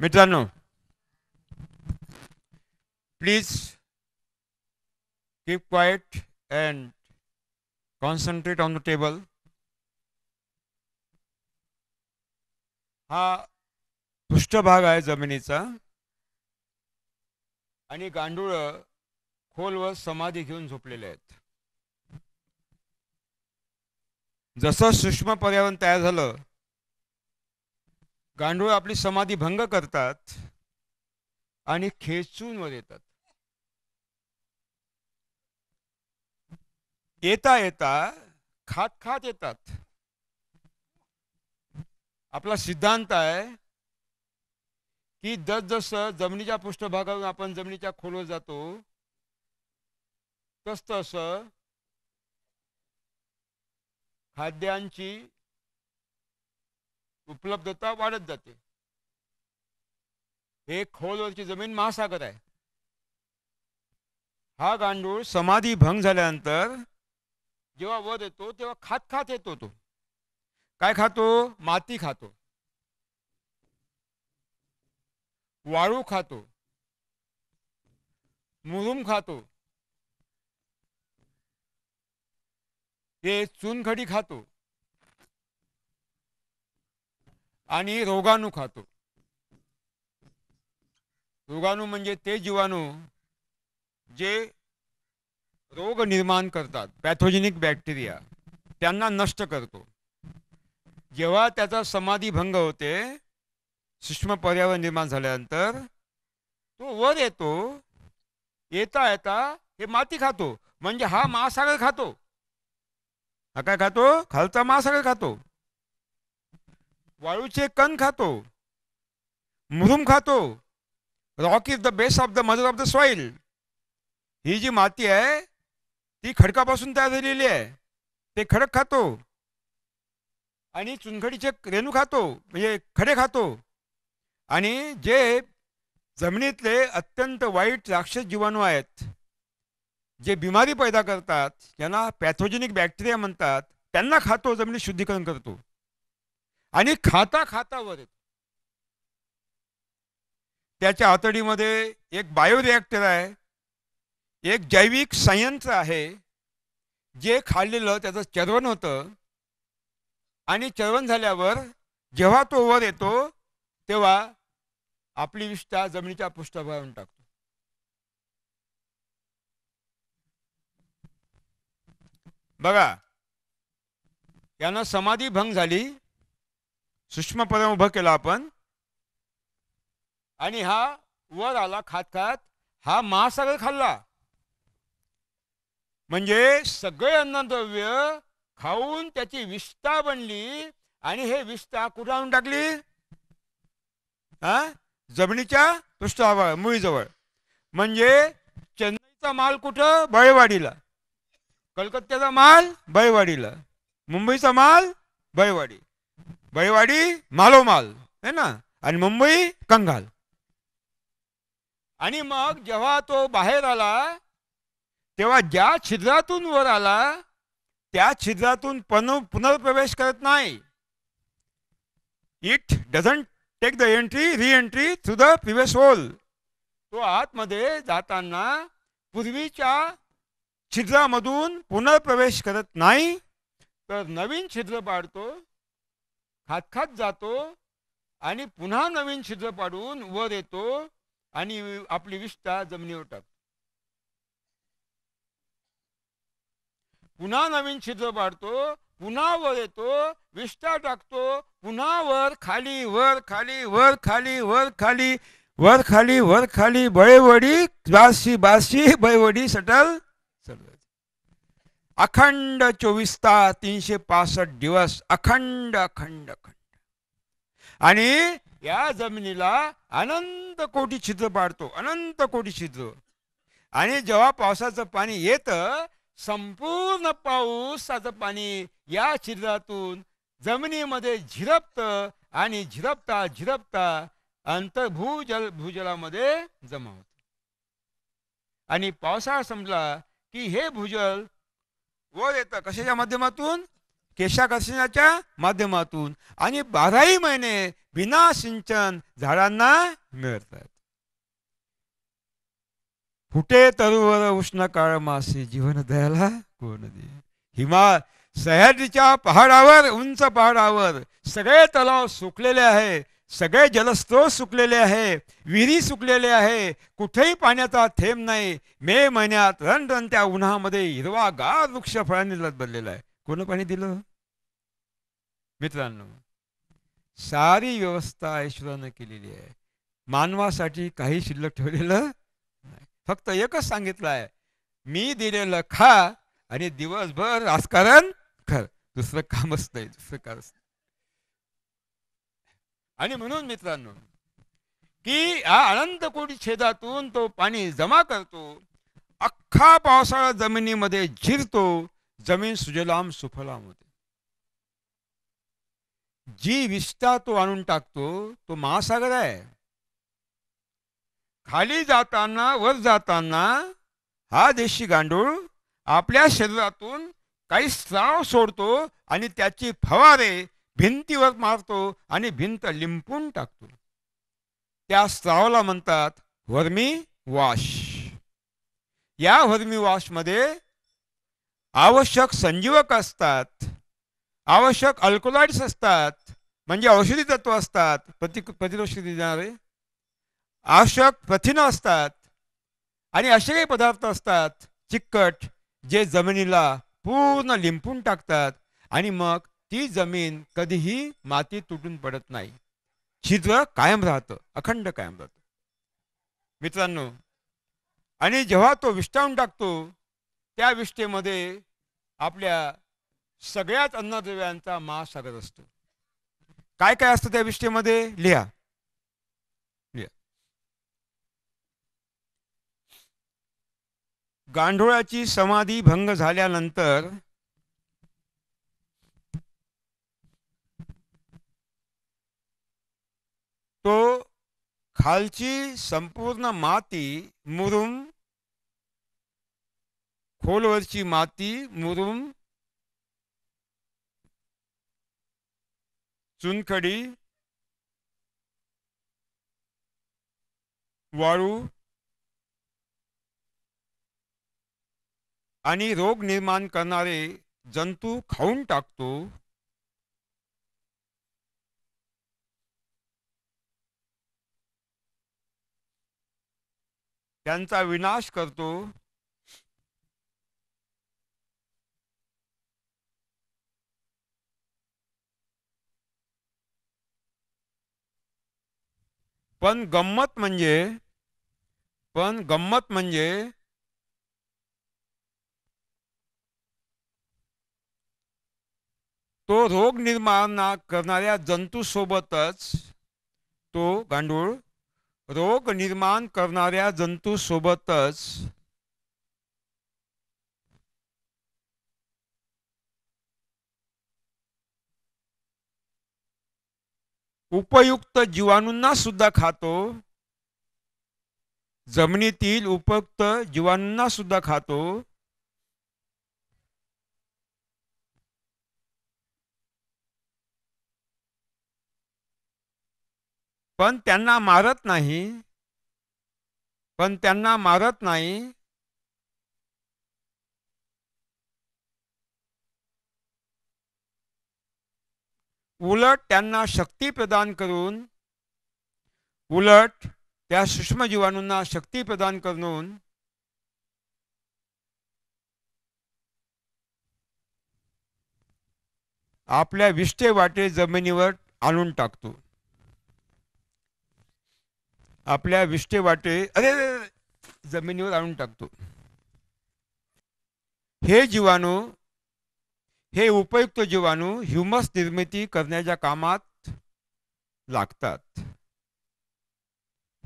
Maintenant, please keep quiet and concentrate on the table हा पृष्ठभाग आहे जमिनीचा आणि गांडूळ खोल समाधी घेऊन झोपलेले आहेत जसं सूक्ष्म पर्यावरण तयार झालं गांडूळ आपली समाधी भंग करतात आणि खेचून वर येतात येता येता खात खात येतात आपला सिद्धांत आहे की जसजसं जमिनीच्या पृष्ठभागावरून आपण जमिनीच्या खोलवर जातो तस तस खाद्यांची उपलब्धता वाढत जाते हे खोलवरची जमीन महासागर आहे हा गांडूळ समाधी भंग झाल्यानंतर जेव्हा वध येतो तेव्हा खात खात येतो तो काय खातो माती खातो वाळू खातो मुरुम खातो ते चुनखडी खातो आणि रोगाणू खातो रोगाणू म्हणजे ते जीवाणू जे रोग निर्माण करतात पॅथोजेनिक बॅक्टेरिया त्यांना नष्ट करतो जेव्हा त्याचा समाधी भंग होते सूक्ष्म पर्यावरण निर्माण झाल्यानंतर तो वर येतो येता येता हे माती खातो म्हणजे हा महासागर खातो हा काय खातो खालचा महासागर खातो वाळूचे कण खातो मुरुम खातो rock is the best of the mother of the soil ही जी माती आहे ती खडकापासून तयार झालेली आहे ते खडक खातो आणि चुनखडीचे रेणू खातो म्हणजे खडे खातो आणि जे जमिनीतले अत्यंत वाईट राक्षस जीवाणू आहेत जे बिमारी पैदा करतात ज्यांना पॅथोजेनिक बॅक्टेरिया म्हणतात त्यांना खातो जमिनी शुद्धीकरण करतो आणि खाता खातावर त्याच्या आतडीमध्ये एक बायोरिॲक्टर आहे एक जैविक संयंत्र आहे जे खाल्लेलं त्याचं चरवण होतं आणि चरवण झाल्यावर जेव्हा तो वर येतो तेव्हा आपली विष्ठा जमिनीच्या पृष्ठभागावर टाकतो बघा यानं समाधी भंग झाली सूक्ष्म पदम उभं केला आपण आणि हा वर आला खात खात हा महासागर खाल्ला म्हणजे सगळे अन्नद्रव्य खाऊन त्याची विस्ता बनली आणि हे विष्ठा कुठे आणून टाकली जमिनीच्या पृष्ठावर मुळीजवळ म्हणजे चेन्नईचा माल कुठं बळेवाडीला कलकत्त्याचा माल बळेवाडीला मुंबईचा माल बळेवाडी बळेवाडी मालोमाल है ना आणि मुंबई कंगाल आणि मग जेव्हा तो बाहेर आला तेव्हा ज्या छिद्रातून वर आला त्या छिद्रातून पण पुनर्प्रवेश करत नाही it doesn't take the entry reentry through the previous hole तो आतमध्ये जाताना पूर्वीच्या छिद्रामधून पुनर्प्रवेश करत नाही तर नवीन छिद्र पाडतो हातखात जातो आणि पुन्हा नवीन छिद्र पाडून वर येतो आणि आपली विष्ठा जमिनीवर टाकतो पुन्हा नवीन छिद्र पाडतो पुन्हा वर येतो विष्ठा टाकतो पुन्हा वर खाली वर खाली वर खाली वर खाली वर खाली वर खाली बळेवडी बाशी बाशी बळवडी सटल अखंड चोवीस तास तीनशे पासष्ट दिवस अखंड अखंड अखंड आणि या जमिनीला अनंत कोटी छिद्र पाडतो अनंत कोटी छिद्र आणि जेव्हा पावसाचं पाणी येतं संपूर्ण पाऊसाचं पाणी या शरीरातून जमिनीमध्ये झिरपतं आणि झिरपता झिरपता अंतर्भूजल भूजलामध्ये जमा होत आणि पावसाळा समजला की हे भूजल वर येतं कशाच्या माध्यमातून केशाकर्षणाच्या माध्यमातून आणि बाराही महिने बिना सिंचन झाडांना मिळतात फुटे तरुवर उष्ण काळ मासे जीवन दयाला कोण दे हिमा सह्याद्रीच्या पहाडावर उंच पहाडावर सगळे तलाव सुकलेले आहे सगळे जलस्रोत सुकलेले आहे विहिरी सुकलेले आहे कुठेही पाण्याचा थेंब नाही मे महिन्यात रणरणत्या उन्हामध्ये हिरवा गार वृक्ष फळांनी बनलेला आहे कोण पाणी दिलं मित्रांनो सारी व्यवस्था ईश्वरानं केलेली आहे मानवासाठी काही शिल्लक ठेवलेलं फक्त एकच सांगितलं आहे मी दिलेलं खा आणि दिवसभर राजकारण कर दुसरं काम नाही दुसरं कामच आणि म्हणून मित्रांनो की हा अनंत कोटी छेदातून तो पाणी जमा करतो अख्खा पावसाळा जमिनीमध्ये झिरतो जमीन सुजलाम सुफलाम होते जी विष्ठा तो आणून टाकतो तो महासागर आहे खाली जाताना वर जाताना हा देशी गांडूळ आपल्या शरीरातून काही स्राव सोडतो आणि त्याची फवारे भिंतीवर मारतो आणि भिंत लिंपून टाकतो त्या स्रावाला म्हणतात वर्मी वॉश या वर्मी वॉशमध्ये आवश्यक संजीवक असतात आवश्यक अल्कोलाइड्स असतात म्हणजे औषधी तत्व असतात प्रति प्रतिरोषी देणारे आवश्यक प्रथिनं असतात आणि असे काही पदार्थ असतात चिकट जे जमिनीला पूर्ण लिंपून टाकतात आणि मग ती जमीन कधीही माती तुटून पडत नाही छिद्र कायम राहतं अखंड कायम राहतं मित्रांनो आणि जेव्हा तो विष्टावून टाकतो त्या विष्ठेमध्ये आपल्या सगळ्याच अन्नद्रव्यांचा महासागर असतो काय काय असतं त्या विष्टेमध्ये लिहा गांढोळाची समाधी भंग झाल्यानंतर तो खालची संपूर्ण माती मुरुम खोलवरची माती मुरुम चुनखडी वाळू आणि रोग निर्माण करणारे जंतू खाऊन टाकतो त्यांचा विनाश करतो पण गंमत म्हणजे पण गंमत म्हणजे तो रोग निर्माण करणाऱ्या जंतूसोबतच तो गांडूळ रोग निर्माण करणाऱ्या जंतूसोबतच उपयुक्त जीवाणूंना सुद्धा खातो जमिनीतील उपयुक्त जीवाणूंना सुद्धा खातो पण त्यांना मारत नाही पण त्यांना मारत नाही उलट त्यांना शक्ती प्रदान करून उलट त्या सूक्ष्मजीवाणूंना शक्ती प्रदान करून आपल्या विष्टे वाटे जमिनीवर आणून टाकतो आपल्या वाटे अरे जमिनीवर आणून टाकतो हे जीवाणू हे उपयुक्त जीवाणू ह्युमस निर्मिती करण्याच्या कामात लागतात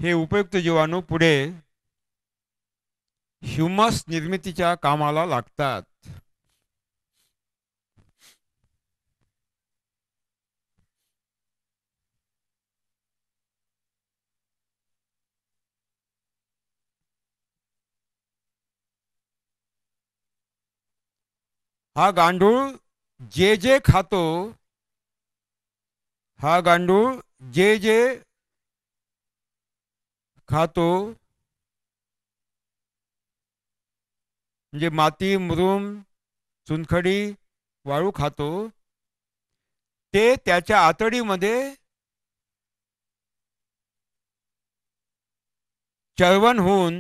हे उपयुक्त जीवाणू पुढे ह्युमस निर्मितीच्या कामाला लागतात हा गांडूळ जे जे खातो हा गांडूळ जे जे खातो म्हणजे माती मुरुम चुनखडी वाळू खातो ते त्याच्या आतडीमध्ये चळवण होऊन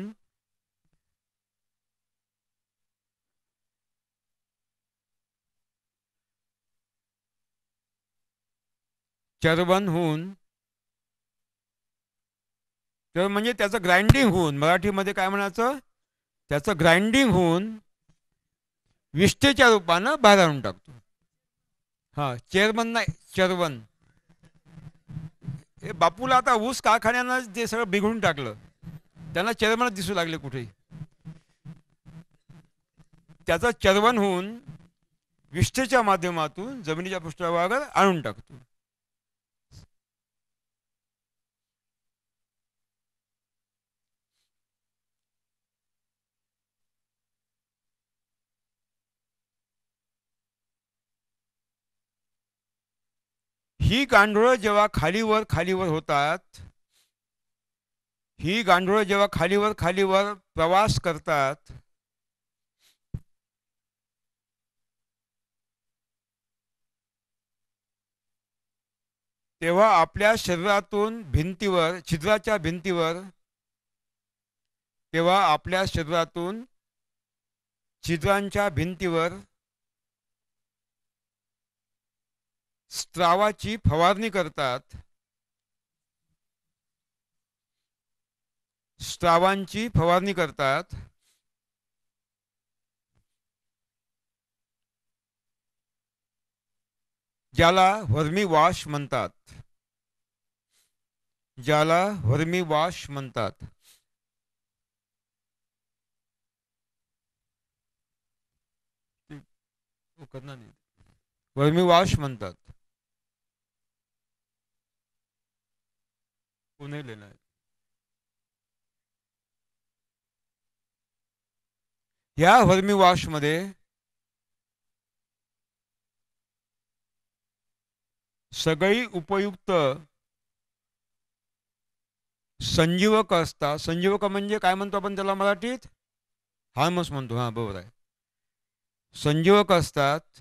चरवण होऊन तर म्हणजे त्याचं ग्राइंडिंग होऊन मराठीमध्ये काय म्हणायचं त्याचं ग्राइंडिंग होऊन विष्ठेच्या रूपानं बाहेर आणून टाकतो हा चेअरमन नाही चरवण हे बापूला आता ऊस कारखान्यानं जे सगळं बिघडून टाकलं त्यांना चेअरमनच दिसू लागले कुठे त्याचं चरवण होऊन विष्ठेच्या माध्यमातून जमिनीच्या पृष्ठभागावर आणून टाकतो ही गांढोळं जेव्हा खालीवर खालीवर होतात ही गांढोळं जेव्हा खालीवर खालीवर प्रवास करतात तेव्हा आपल्या शरीरातून भिंतीवर छिद्राच्या भिंतीवर तेव्हा आपल्या शरीरातून छिद्रांच्या भिंतीवर स्त्रावाची फवारणी करतात स्त्रावांची फवारणी करतात ज्याला व्हर्मी वाश म्हणतात ज्याला व्हर्मी वाश म्हणतात वर्मी वाश म्हणतात है या वर्मी मध्ये सगळी उपयुक्त संजीवक असतात संजीवक म्हणजे काय म्हणतो आपण त्याला मराठीत हार्मस म्हणतो हा बरोबर आहे संजीवक असतात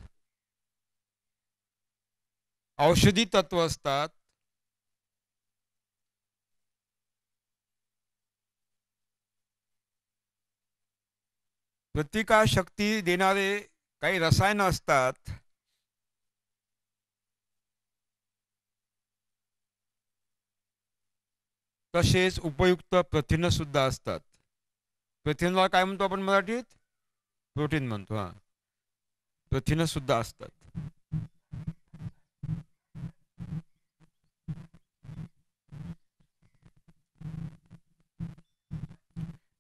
औषधी तत्व असतात शक्ती देणारे काही रसायन असतात तसेच उपयुक्त प्रथिन सुद्धा असतात प्रथिनला काय म्हणतो आपण मराठीत प्रोटीन म्हणतो हां प्रथिन सुद्धा असतात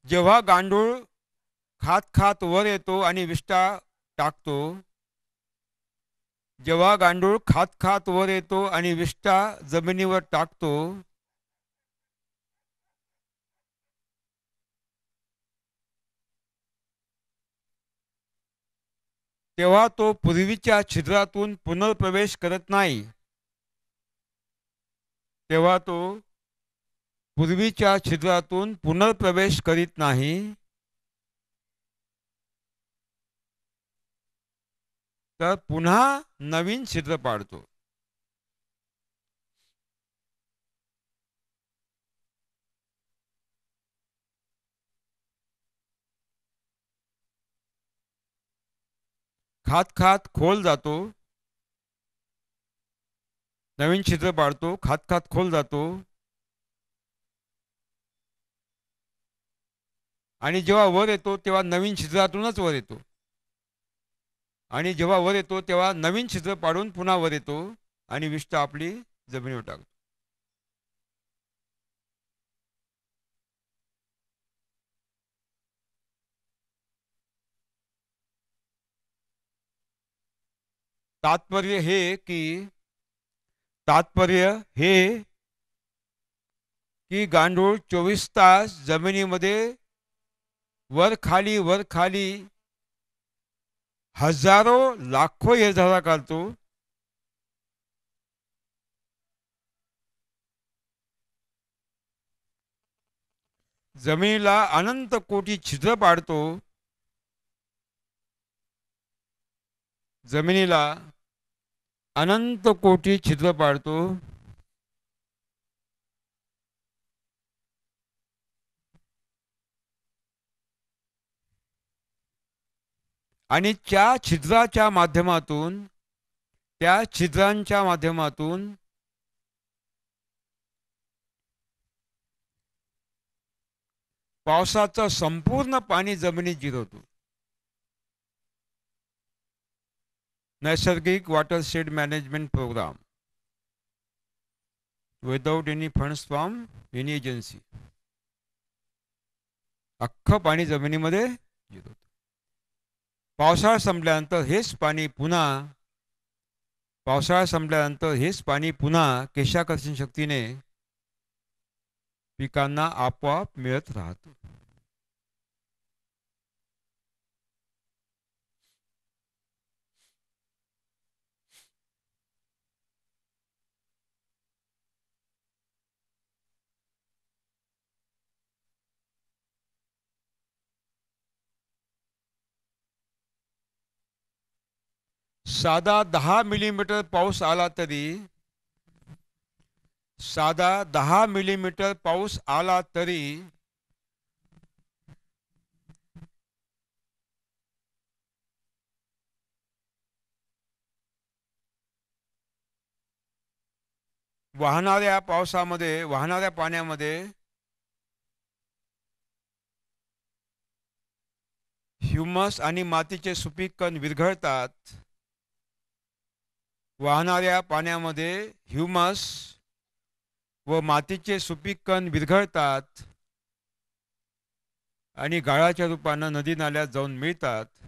जेव्हा गांडूळ खात खात वर येतो आणि विष्ठा टाकतो जेव्हा गांडूळ खात खात वर येतो आणि विष्टा जमिनीवर टाकतो तेव्हा तो पूर्वीच्या छिद्रातून पुनर्प्रवेश करत नाही तेव्हा तो पूर्वीच्या छिद्रातून पुनर्प्रवेश करीत नाही तर पुन्हा नवीन छिद्र पाडतो खात खात खोल जातो नवीन छिद्र पाडतो खात खात खोल जातो आणि जेव्हा वर येतो तेव्हा नवीन छिद्रातूनच वर येतो आणि जेव्हा वर येतो तेव्हा नवीन छिद्र पाडून पुन्हा वर येतो आणि विष्ट आपली जमिनीवर टाकतो तात्पर्य हे की तात्पर्य हे की गांडूळ चोवीस तास जमिनीमध्ये वर खाली वर खाली हजारो लाखो हे झाला काढतो जमिनीला अनंत कोटी छिद्र पाडतो जमिनीला अनंत कोटी छिद्र पाडतो आणि त्या छिद्राच्या माध्यमातून त्या छिद्रांच्या माध्यमातून पावसाचं संपूर्ण पाणी जमिनीत जिरवतो नैसर्गिक watershed management program without any funds from any agency अख्खं पाणी जमिनीमध्ये जिरवतो पावसाळा संपल्यानंतर हेच पाणी पुन्हा पावसाळा संपल्यानंतर हेच पाणी पुन्हा केशाकर्षण शक्तीने पिकांना आपोआप मिळत राहतो साधा दहा मिलीमीटर पाऊस आला तरी साधा दहा मिलीमीटर पाऊस आला तरी वाहणाऱ्या पावसामध्ये वाहणाऱ्या पाण्यामध्ये ह्युमस आणि मातीचे सुपीक कण विरघळतात वाहणाऱ्या पाण्यामध्ये ह्युमस व मातीचे सुपीक कण विरघळतात आणि गाळाच्या रूपानं नदी नाल्यात जाऊन मिळतात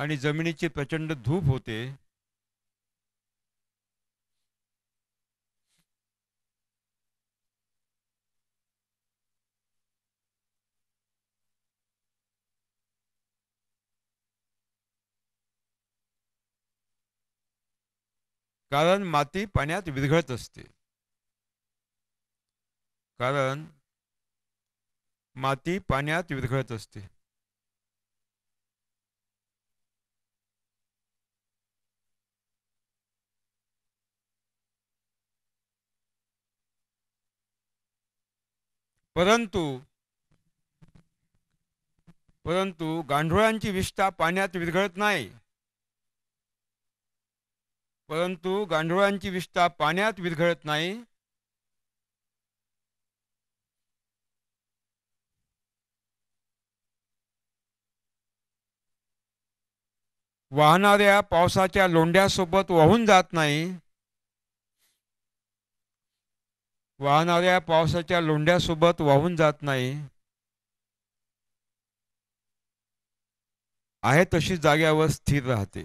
आणि जमिनीची प्रचंड धूप होते कारण माती पाण्यात विरघळत असते कारण माती पाण्यात विरघळत असते परंतु परंतु गांढोळांची विष्ठा पाण्यात विरघळत नाही परंतु गांडुळांची विष्ठा पाण्यात विरघळत नाही वाहणाऱ्या पावसाच्या लोंढ्यासोबत वाहून जात नाही वाहणाऱ्या पावसाच्या लोंढ्यासोबत वाहून जात नाही आहे तशी जाग्यावर स्थिर राहते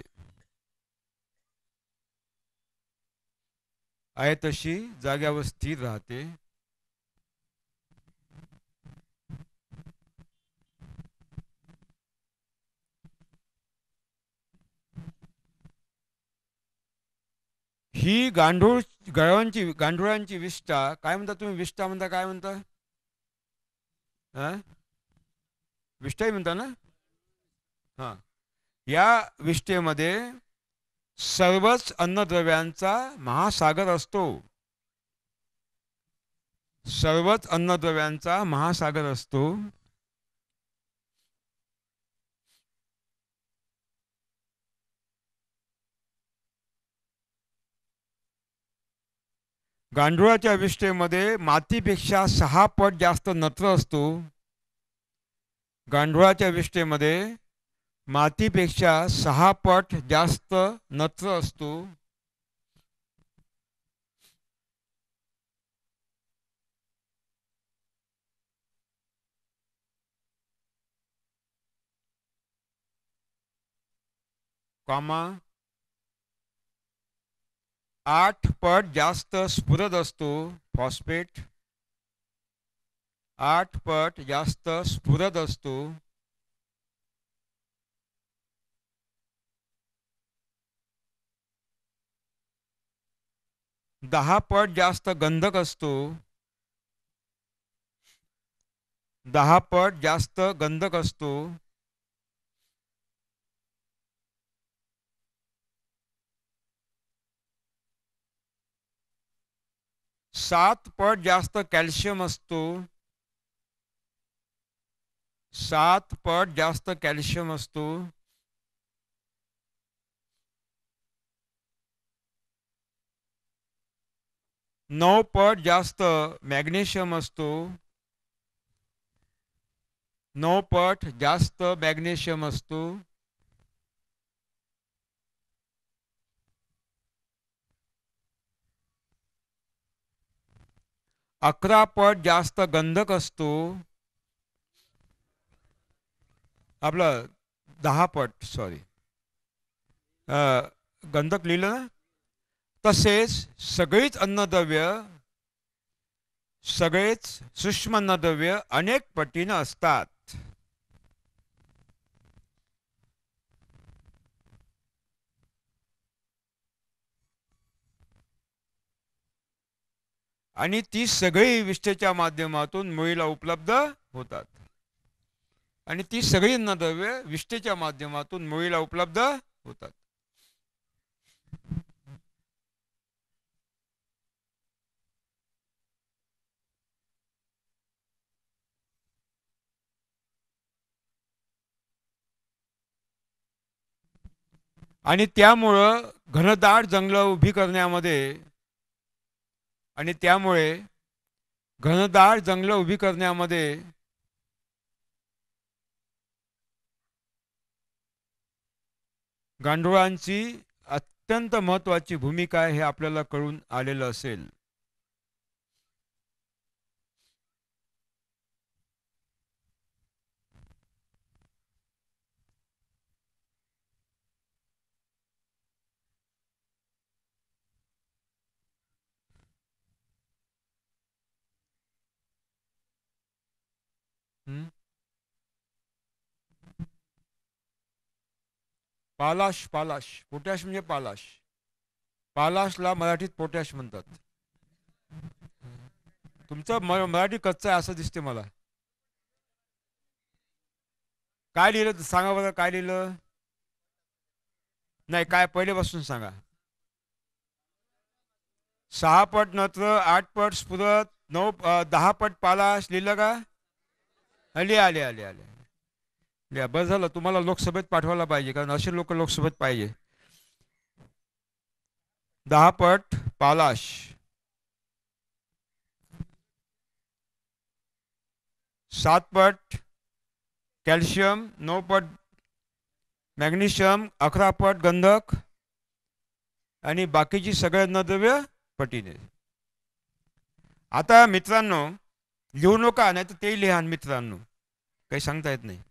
आहे तशी जाग्यावर स्थिर राहते ही गांडूळ गळवांची गांडुळांची विष्ठा काय म्हणता तुम्ही विष्ठा म्हणता काय म्हणता विष्ठाही म्हणता ना हा या विष्ठेमध्ये सर्वच अन्नद्रव्यांचा महासागर असतो सर्वच अन्नद्रव्यांचा महासागर असतो गांडुळाच्या विष्ठेमध्ये मातीपेक्षा सहा पट जास्त नत्र असतो गांडुळाच्या विष्ठेमध्ये मातीपेक्षा सहा पट जास्त नत्र असतो कॉमा आठ पट जास्त स्फुरद असतो फॉस्फेट आठ पट जास्त स्फुरद असतो दहा पट जास्त गंधक असतो दहा पट जास्त गंधक असतो सात पट जास्त कॅल्शियम असतो सात पट जास्त कॅल्शियम असतो नऊ पट जास्त मॅग्नेशियम असतो नऊ पट जास्त मॅग्नेशियम असतो अकरा पट जास्त गंधक असतो आपलं दहा पट सॉरी गंधक लिहिलं ना तसेच सगळीच अन्नद्रव्य सगळेच सूक्ष्म अन्नद्रव्य अनेक पटीनं असतात आणि ती सगळी विष्ठेच्या माध्यमातून मुळीला उपलब्ध होतात आणि ती सगळी अन्नद्रव्य विष्ठेच्या माध्यमातून मुळीला उपलब्ध होतात आणि त्यामुळं घनदाट जंगलं उभी करण्यामध्ये आणि त्यामुळे घनदाट जंगलं उभी करण्यामध्ये गांडोळांची अत्यंत महत्त्वाची भूमिका हे आपल्याला कळून आलेलं असेल Hmm? पालाश पालाश पोटॅश म्हणजे पालाश पालाशला मराठीत पोटॅश म्हणतात तुमचं मराठी कच्चं आहे असं दिसते मला काय लिहिलं सांगा बरं काय लिहिलं नाही काय पहिलेपासून सांगा सहा पट नत्र आठ पट स्फुरत नऊ दहा पट पालाश लिहिलं का आले आले आले आले आले बस झालं तुम्हाला लोकसभेत पाठवायला पाहिजे कारण असे लोक लोकसभेत पाहिजे दहा पट पालाश सात पट कॅल्शियम नऊ पट मॅग्नेशियम अकरा पट गंधक आणि बाकीची सगळ्या नद्रव्य पटीने आता मित्रांनो लिहू नका नाही तर ते लिहा मित्रांनो काही सांगता येत नाही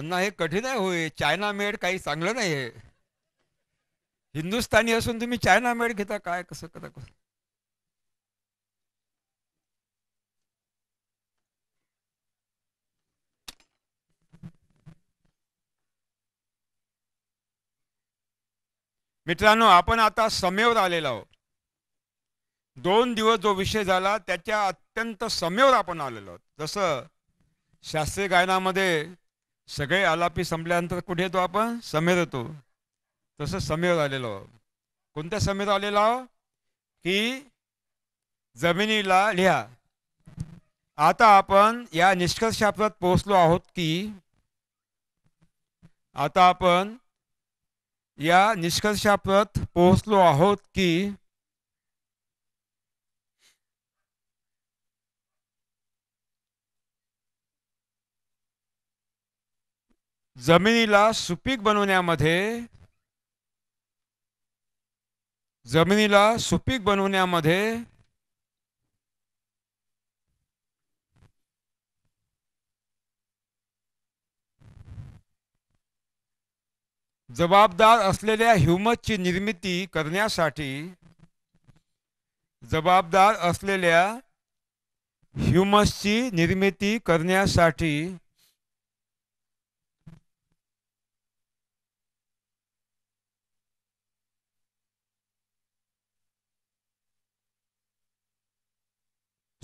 अण्णा हे कठीण आहे होय चायना मेड काही चांगलं नाही आहे हिंदुस्थानी असून तुम्ही चायना मेड घेता काय कसं कदा कसं मित्रांनो आपण आता समेवर आलेलो आहोत दोन दिवस जो विषय झाला त्याच्या अत्यंत समेवर आपण आलेलो आहोत जसं शास्त्रीय गायनामध्ये सगळे आलापी संपल्यानंतर कुठे येतो आपण समेर येतो तसं समेवर आलेलो आहोत कोणत्या समेर आलेलो आहोत की जमिनीला लिहा आता आपण या निष्कर्षाप्रत पोहोचलो आहोत की आता आपण या निष्कर्षाप्रत पोहोचलो आहोत की जमिनीला सुपीक बनवण्यामध्ये जमिनीला सुपीक बनवण्यामध्ये जबाबदार असलेल्या ह्युमसची निर्मिती करण्यासाठी जबाबदार असलेल्या ह्युमसची निर्मिती करण्यासाठी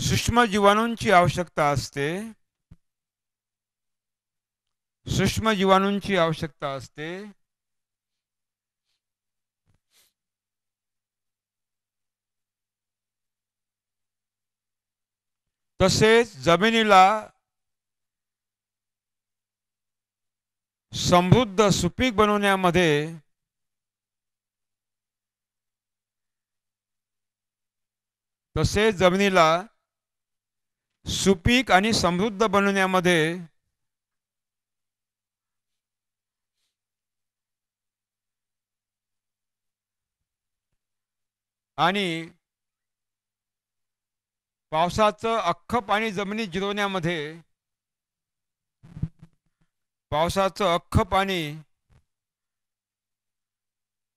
सूक्ष्म जीवाणूंची आवश्यकता असते सूक्ष्म जीवाणूंची आवश्यकता असते तसेच जमिनीला समृद्ध सुपीक बनवण्यामध्ये तसेच जमिनीला सुपीक आणि समृद्ध बनवण्यामध्ये आणि पावसाचं अख्खं पाणी जमिनी जिरवण्यामध्ये पावसाचं अख्खं पाणी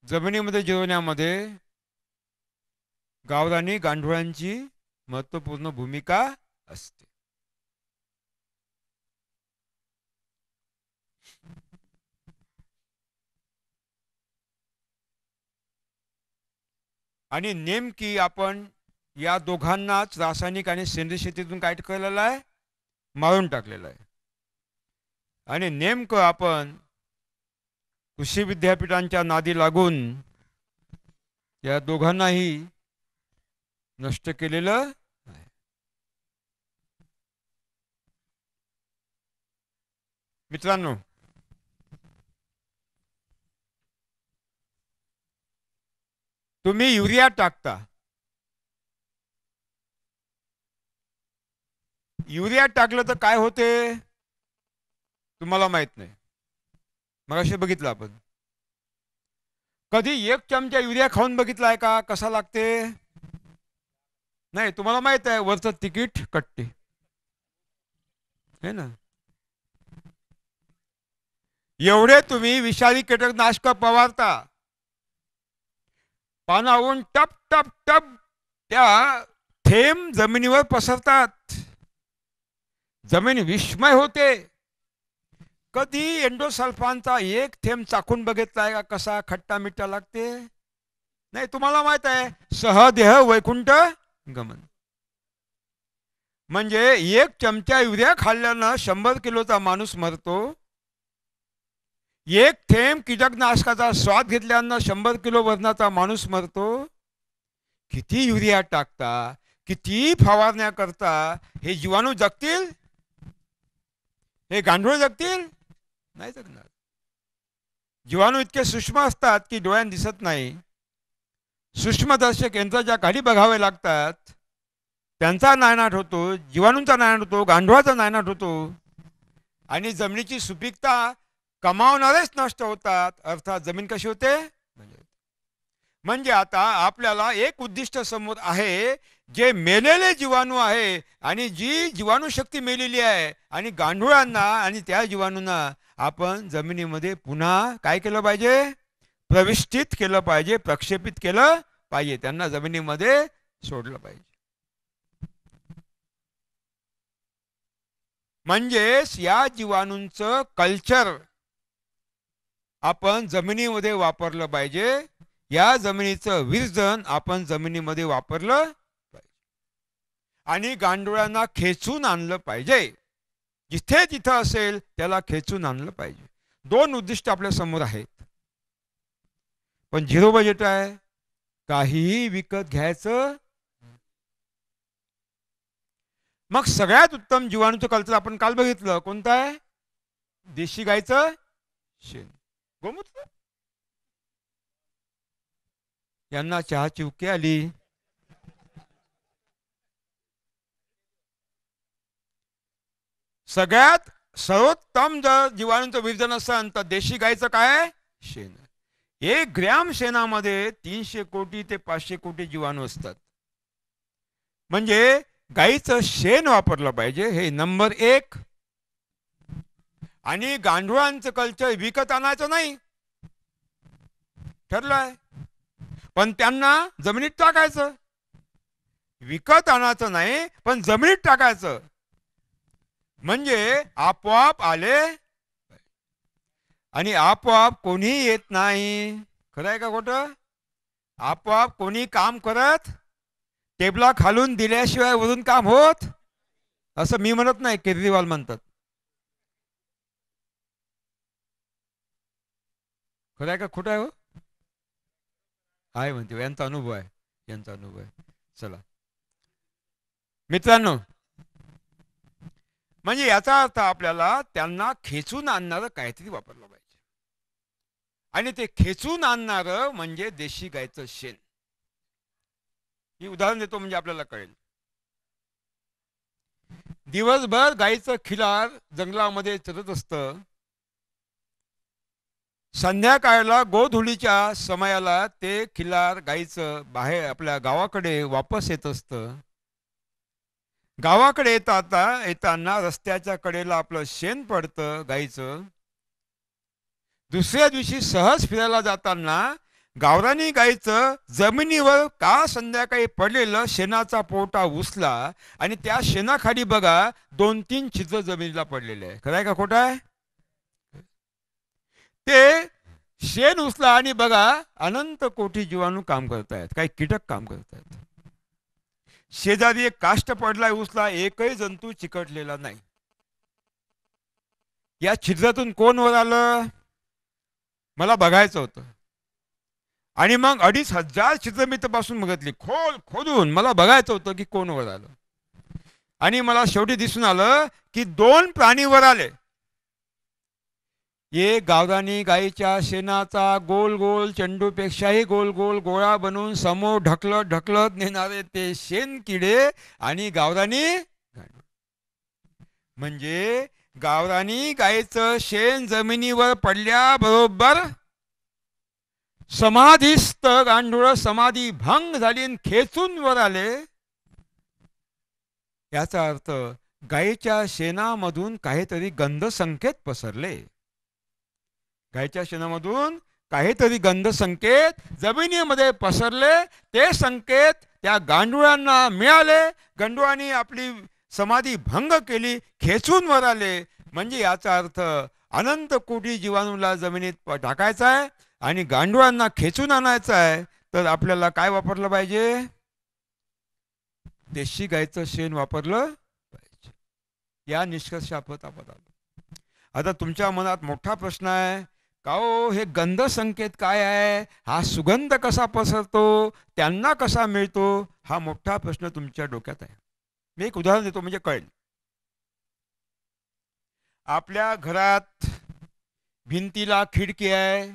जमिनीमध्ये जिरवण्यामध्ये गावरानी गांडोळांची महत्वपूर्ण भूमिका असते आणि नेमकी आपण या दोघांनाच रासायनिक आणि सेंद्रिय शेतीतून काय केलेलं आहे मारून टाकलेलं आहे आणि नेमकं आपण कृषी विद्यापीठांच्या नादी लागून या दोघांनाही नष्ट केलेलं मित्रांनो तुम्ही युरिया टाकता युरिया टाकलं तर काय होते तुम्हाला माहित नाही मग असे बघितलं आपण कधी एक चमचा युरिया खाऊन बघितलाय का कसा लागते नाही तुम्हाला माहित आहे वरच तिकीट कटते है ना एवढे तुम्ही विषारी कीटक नाशक पवारता पानावून टप टप टप त्या थेंब जमिनीवर पसरतात जमीन विस्मय होते कधी एंडोसल्फानचा एक थेंब चाकून बघितलाय का कसा खट्टा मिठा लागते नाही तुम्हाला माहित आहे सहदेह वैकुंठ गमन म्हणजे एक चमचा युरिया खाल्ल्यानं शंभर किलोचा माणूस मरतो एक थेंब कीटकनाशकाचा स्वाद घेतल्यानं शंभर किलो वजनाचा माणूस मरतो किती युरिया टाकता किती फवारण्या करता हे जीवाणू जगतील हे गांडूळ जगतील नाही जगणार जीवाणू इतके सूक्ष्म असतात की डोळ्यां दिसत नाही सूक्ष्मदर्शक यांचा ज्या गाडी बघावे लागतात त्यांचा नायनाट होतो जीवाणूंचा नायनाट होतो गांडुळाचा नायनाट होतो आणि जमिनीची सुपीकता कमावणारेच नष्ट होतात अर्थात जमीन कशी होते म्हणजे आता आपल्याला एक उद्दिष्ट समोर आहे जे मेलेले जीवाणू आहे आणि जी जीवाणू शक्ती मेलेली आहे आणि गांडुळांना आणि त्या जीवाणूंना आपण जमिनीमध्ये पुन्हा काय केलं पाहिजे प्रविष्टित केलं पाहिजे प्रक्षेपित केलं पाहिजे त्यांना जमिनीमध्ये सोडलं पाहिजे म्हणजेच या जीवाणूंचं कल्चर आपण जमिनीमध्ये वापरलं पाहिजे या जमिनीचं विरजन आपण जमिनीमध्ये वापरलं आणि गांडुळांना खेचून आणलं पाहिजे जिथे जिथं असेल त्याला खेचून आणलं पाहिजे दोन उद्दिष्ट आपल्या समोर आहेत पण झिरो बजेट आहे काहीही विकत घ्यायचं मग सगळ्यात उत्तम जीवाणूचं कल्चर आपण काल बघितलं कोणतं आहे देशी गायचं शेण गोमूत्र यांना चहा चिवकी आली सगळ्यात सर्वोत्तम जर जीवाणूंचं विरजन असेल तर देशी गायचं काय शेण एक ग्रॅम शेणामध्ये तीनशे कोटी ते पाचशे कोटी जीवाणू असतात म्हणजे गाईचं शेण वापरलं पाहिजे हे नंबर एक आणि गांडुळांचं कल्चर विकत आणायचं नाही आहे पण त्यांना जमिनीत टाकायचं विकत आणायचं नाही पण जमिनीत टाकायचं म्हणजे आपोआप आले आणि आपोआप कोणी येत नाही खरं आहे का खोटं आपोआप कोणी काम करत टेबला खालून दिल्याशिवाय वरून काम होत असं मी म्हणत नाही केजरीवाल म्हणतात खरं आहे का खोट आहे हो आहे म्हणते हो. यांचा अनुभव आहे यांचा अनुभव आहे चला मित्रांनो म्हणजे याचा अर्थ आपल्याला त्यांना खेचून आणणारं काहीतरी वापरलं पाहिजे आणि ते खेचून आणणार म्हणजे देशी गायचं शेण ही उदाहरण देतो म्हणजे आपल्याला कळेल दिवसभर गायीचं खिलार जंगलामध्ये चरत असत संध्याकाळला गोधुळीच्या समयाला ते खिलार गायीचं बाहेर आपल्या गावाकडे वापस येत असतं गावाकडे येताता येताना रस्त्याच्या कडेला आपलं शेण पडतं गाईचं दुसऱ्या दिवशी सहज फिरायला जाताना गावरानी गायचं जमिनीवर का संध्याकाळी पडलेलं शेणाचा पोटा उसला आणि त्या शेणाखाली बघा दोन तीन छिद्र जमिनीला पडलेले आहे खरंय का खोटा आहे ते शेण उसला आणि बघा अनंत कोटी जीवाणू काम करतायत काही कीटक काम आहेत शेजारी एक काष्ट पडलाय उसला एकही जंतू चिकटलेला नाही या छिद्रातून कोण वर आलं मला बघायचं होतं आणि मग अडीच हजार छिद्र मी तपासून बघितली खोल खोदून मला बघायचं होतं की कोण वर आलं आणि मला शेवटी दिसून आलं की दोन प्राणी वर आले ये गावरानी गाईच्या शेणाचा गोल गोल चेंडूपेक्षाही गोल गोल गोळा बनून समोर ढकलत ढकलत नेणारे ते शेण किडे आणि गावरानी म्हणजे गावरानी गायीच शेण जमिनीवर पडल्या बरोबर समाधीस्त गांडूळ समाधी भंग झाली खेचून वर आले याचा अर्थ गाईच्या शेणामधून काहीतरी गंध संकेत पसरले गायच्या शेणामधून काहीतरी गंध संकेत जमिनीमध्ये पसरले ते संकेत त्या गांडुळांना मिळाले गांडुळांनी आपली समाधी भंग केली खेचून वर आले म्हणजे याचा अर्थ अनंत कोटी जीवाणूला जमिनीत टाकायचा आहे आणि गांडुळांना खेचून आणायचं आहे तर आपल्याला काय वापरलं पाहिजे देशी गायचं शेण वापरलं पाहिजे या निष्कर्ष आपण आता तुमच्या मनात मोठा प्रश्न आहे का हो, हे गंध संकेत काय आहे हा सुगंध कसा पसरतो त्यांना कसा मिळतो हा मोठा प्रश्न तुमच्या डोक्यात आहे मी एक उदाहरण देतो म्हणजे कळेल आपल्या घरात भिंतीला खिडकी आहे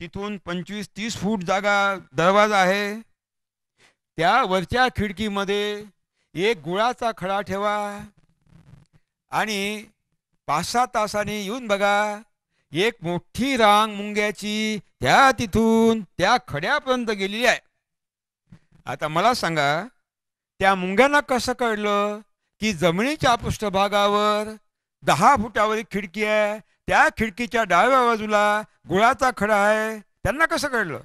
तिथून पंचवीस तीस फूट जागा दरवाजा आहे त्या वरच्या खिडकीमध्ये एक गुळाचा खडा ठेवा आणि पाच सहा तासाने येऊन बघा एक मोठी रांग मुंग्याची त्या तिथून त्या खड्यापर्यंत गेलेली आहे आता मला सांगा त्या मुंग्यांना कसं कळलं की जमिनीच्या पृष्ठभागावर दहा फुटावरील खिडकी आहे त्या खिडकीच्या डाव्या बाजूला गुळाचा खडा आहे त्यांना कसं कळलं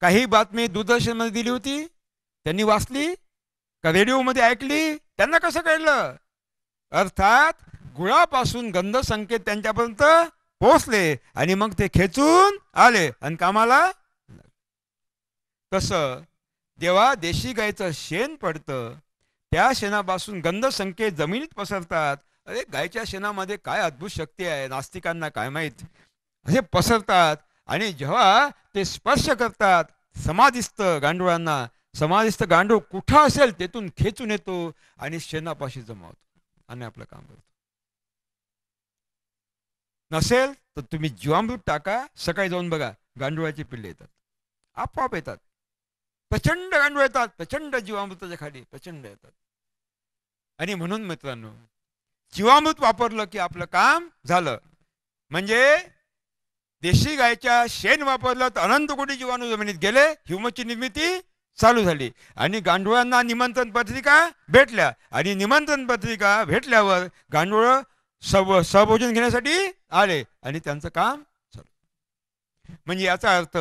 काही बातमी दूरदर्शनमध्ये दिली होती त्यांनी वाचली का रेडिओमध्ये ऐकली त्यांना कसं कळलं अर्थात गुळापासून गंध संकेत त्यांच्यापर्यंत पोचले आणि मग ते खेचून आले आणि कामाला तस जेव्हा देशी गायचं शेण पडतं त्या शेणापासून गंध संकेत जमिनीत पसरतात अरे गायच्या शेणामध्ये काय अद्भुत शक्ती आहे नास्तिकांना काय माहीत हे पसरतात आणि जेव्हा ते स्पर्श करतात समाधिस्थ गांडुळांना समाधिस्थ गांडूळ कुठं असेल तेथून खेचून येतो आणि शेणापाशी जमावतो आणि आपलं काम करतो नसेल तर तुम्ही जीवामृत टाका सकाळी जाऊन बघा गांडुळाचे पिल्ले येतात आपोआप येतात प्रचंड गांडूळ येतात प्रचंड जीवामृताच्या खाली प्रचंड येतात आणि म्हणून मित्रांनो जीवामृत वापरलं की आपलं काम झालं म्हणजे देशी गायच्या शेण वापरलं तर अनंत कोटी जीवाणू जमिनीत गेले ह्युमची निर्मिती चालू झाली आणि गांडुळांना निमंत्रण पत्रिका भेटल्या आणि निमंत्रण पत्रिका भेटल्यावर गांडुळ सव सहभोजन घेण्यासाठी आले आणि त्यांचं काम चालू म्हणजे याचा अर्थ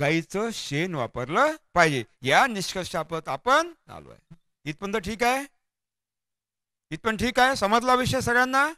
गाईचं शेण वापरलं पाहिजे या निष्कर्षापत आपण आलो आहे इथपर्यंत ठीक आहे इथपर्यंत ठीक आहे समजला विषय सगळ्यांना